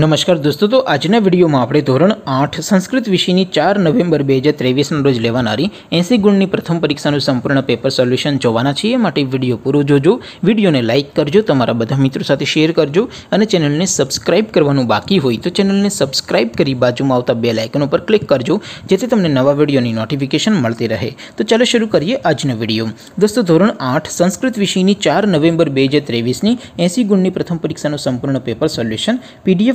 नमस्कार दोस्तों तो आज ने वीडियो में आपरे ધોરણ 8 संस्कृत विषयनी 4 નવેમ્બર 2023 નો રોજ લેવા nari 80 ગુણની પ્રથમ પરીક્ષા નું સંપૂર્ણ પેપર સોલ્યુશન જોવાના છે એટલે વિડિયો પૂરો જોજો વિડિયોને લાઈક કરજો તમારા બધા મિત્રો સાથે શેર કરજો અને ચેનલને સબ્સ્ક્રાઇબ કરવાનું બાકી હોય તો ચેનલને સબ્સ્ક્રાઇબ કરી બાજુમાં આવતા બેલ આઇકન ઉપર ક્લિક કરજો જેથી તમને નવા વીડિયોની નોટિફિકેશન મળતી રહે તો ચલો શરૂ કરીએ આજનો વિડિયો दोस्तों ધોરણ 8 संस्कृत विषयनी 4 નવેમ્બર 2023 ની 80 ગુણની પ્રથમ પરીક્ષા નું સંપૂર્ણ પેપર સોલ્યુશન પીડીએફ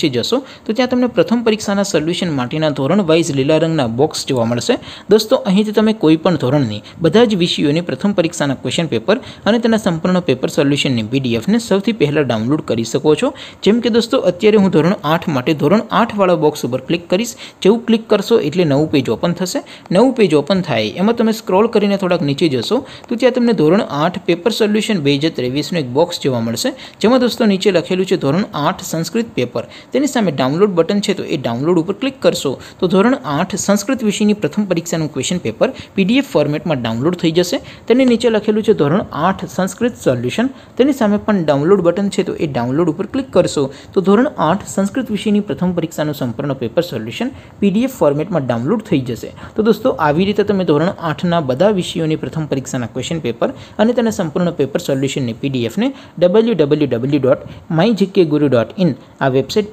નીચે જશો તો ત્યાં તમને પ્રથમ પરીક્ષાના સોલ્યુશન માટીના ધોરણ વાઇઝ લીલા રંગના બોક્સ જોવા મળશે દોસ્તો અહીંથી તમે કોઈ પણ ધોરણની બધા જ વિષયોની પ્રથમ પરીક્ષાના ક્વેશ્ચન પેપર અને તેના સંપૂર્ણના પેપર સોલ્યુશનની PDF ને સૌથી પહેલા ડાઉનલોડ કરી શકો છો જેમ કે દોસ્તો અત્યારે હું ધોરણ 8 માટે ધોરણ 8 વાળો બોક્સ ઉપર ક્લિક કરીશ જેવું ક્લિક કરશો એટલે નવું પેજ ઓપન થશે નવું પેજ ઓપન થાય એમાં તમે સ્ક્રોલ કરીને થોડક નીચે જશો તો ત્યાં તમને ધોરણ 8 પેપર સોલ્યુશન 2023 નો એક બોક્સ જોવા મળશે જેમ કે દોસ્તો નીચે લખેલું છે ધોરણ 8 સંસ્કૃત પેપર તેની સામે ડાઉનલોડ બટન છે તો એ ડાઉનલોડ ઉપર ક્લિક કરશો તો ધોરણ આઠ સંસ્કૃત વિષયની પ્રથમ પરીક્ષાનું ક્વેશ્ચન પેપર પીડીએફ ફોર્મેટમાં ડાઉનલોડ થઈ જશે તેની નીચે લખેલું છે ધોરણ આઠ સંસ્કૃત સોલ્યુશન તેની સામે પણ ડાઉનલોડ બટન છે તો એ ડાઉનલોડ ઉપર ક્લિક કરશો તો ધોરણ આઠ સંસ્કૃત વિષયની પ્રથમ પરીક્ષાનું સંપૂર્ણ પેપર સોલ્યુશન પીડીએફ ફોર્મેટમાં ડાઉનલોડ થઈ જશે તો દોસ્તો આવી રીતે તમે ધોરણ આઠના બધા વિષયોની પ્રથમ પરીક્ષાના ક્વેશ્ચન પેપર અને તેના સંપૂર્ણ પેપર સોલ્યુશનની પીડીએફને W W W dot my GK guru dot in આ વેબસાઇટ